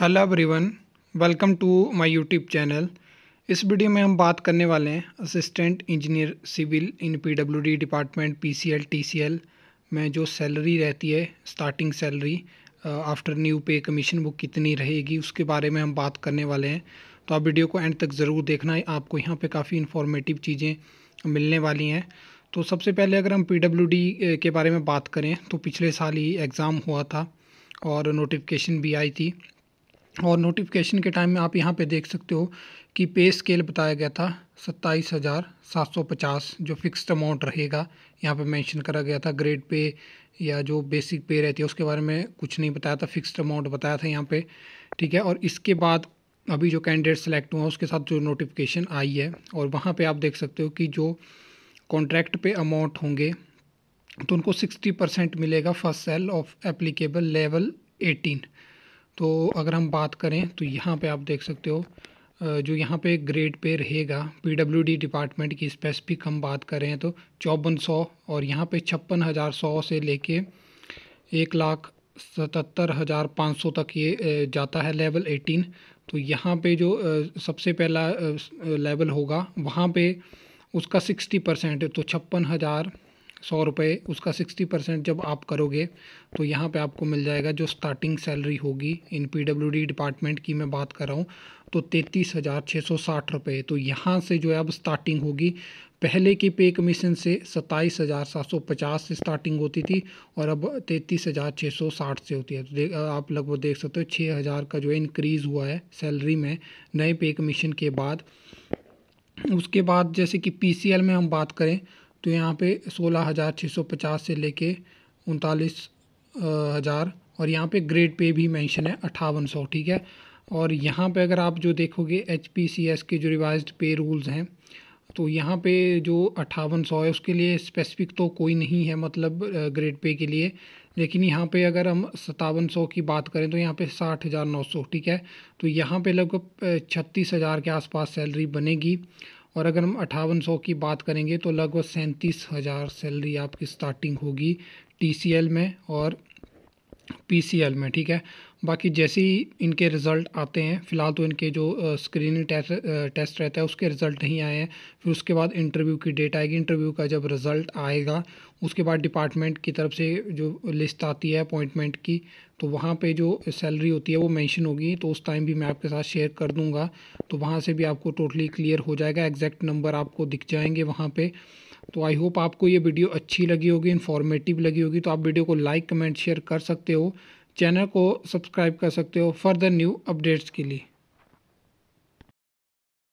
hello everyone welcome to my YouTube channel इस video में हम बात करने वाले हैं assistant engineer civil in PWD department PCL TCL में जो सैलरी रहती है starting salary after new pay commission वो कितनी रहेगी उसके बारे में हम बात करने वाले हैं तो आप वीडियो को एंड तक ज़रूर देखना है आपको यहाँ पर काफ़ी इन्फॉर्मेटिव चीज़ें मिलने वाली हैं तो सबसे पहले अगर हम पी के बारे में बात करें तो पिछले साल ही एग्ज़ाम हुआ था और नोटिफिकेशन भी आई थी और नोटिफिकेशन के टाइम में आप यहाँ पे देख सकते हो कि पे स्केल बताया गया था सत्ताईस हज़ार सात सौ पचास जो फिक्स्ड अमाउंट रहेगा यहाँ पे मेंशन करा गया था ग्रेड पे या जो बेसिक पे रहती है उसके बारे में कुछ नहीं बताया था फिक्स्ड अमाउंट बताया था यहाँ पे ठीक है और इसके बाद अभी जो कैंडिडेट सेलेक्ट हुआ उसके साथ जो नोटिफिकेशन आई है और वहाँ पर आप देख सकते हो कि जो कॉन्ट्रैक्ट पे अमाउंट होंगे तो उनको सिक्सटी परसेंट मिलेगा first cell of applicable level eighteen तो अगर हम बात करें तो यहाँ पे आप देख सकते हो जो यहाँ पे ग्रेड पे रहेगा पीडब्ल्यूडी डिपार्टमेंट की स्पेसिफिक हम बात करें तो चौवन सौ और यहाँ पे छप्पन हज़ार सौ से लेके एक लाख सतहत्तर हज़ार पाँच सौ तक ये जाता है लेवल एटीन तो यहाँ पे जो सबसे पहला लेवल होगा वहाँ पे उसका सिक्सटी परसेंट तो छप्पन हज़ार सौ रुपये उसका सिक्सटी परसेंट जब आप करोगे तो यहाँ पे आपको मिल जाएगा जो स्टार्टिंग सैलरी होगी इन पीडब्ल्यूडी डिपार्टमेंट की मैं बात कर रहा हूँ तो तैंतीस हज़ार छः सौ साठ रुपये तो यहाँ से जो है अब स्टार्टिंग होगी पहले की पे कमीशन से सत्ताईस हज़ार सात सौ पचास से स्टार्टिंग होती थी और अब तैंतीस हज़ार छः सौ साठ से होती है तो आप लगभग देख सकते हो छः हज़ार का जो है इनक्रीज़ हुआ है सैलरी में नए पे कमीशन के बाद उसके बाद जैसे कि पीसीएल में हम बात करें तो यहाँ पे सोलह हज़ार छः सौ पचास से लेके उनतालीस हज़ार और यहाँ पे ग्रेड पे भी मेंशन है अट्ठावन सौ ठीक है और यहाँ पे अगर आप जो देखोगे एच पी सी एस के जो रिवाइज पे रूल्स हैं तो यहाँ पे जो अट्ठावन सौ है उसके लिए स्पेसिफिक तो कोई नहीं है मतलब ग्रेड पे के लिए लेकिन यहाँ पे अगर हम सतावन सौ की बात करें तो यहाँ पे साठ हज़ार नौ सौ ठीक है तो यहाँ पे लगभग छत्तीस हज़ार के आसपास सैलरी बनेगी और अगर हम अठावन सौ की बात करेंगे तो लगभग सैंतीस हज़ार सैलरी आपकी स्टार्टिंग होगी टी में और पीसीएल में ठीक है बाकी जैसे ही इनके रिज़ल्ट आते हैं फ़िलहाल तो इनके जो स्क्रीनिंग टेस्ट टेस्ट रहता है उसके रिज़ल्ट नहीं आए हैं फिर उसके बाद इंटरव्यू की डेट आएगी इंटरव्यू का जब रिज़ल्ट आएगा उसके बाद डिपार्टमेंट की तरफ से जो लिस्ट आती है अपॉइंटमेंट की तो वहाँ पे जो सैलरी होती है वो मेंशन होगी तो उस टाइम भी मैं आपके साथ शेयर कर दूँगा तो वहाँ से भी आपको टोटली क्लियर हो जाएगा एग्जैक्ट नंबर आपको दिख जाएंगे वहाँ पर तो आई होप आपको ये वीडियो अच्छी लगी होगी इन्फॉर्मेटिव लगी होगी तो आप वीडियो को लाइक कमेंट शेयर कर सकते हो चैनल को सब्सक्राइब कर सकते हो फर्दर न्यू अपडेट्स के लिए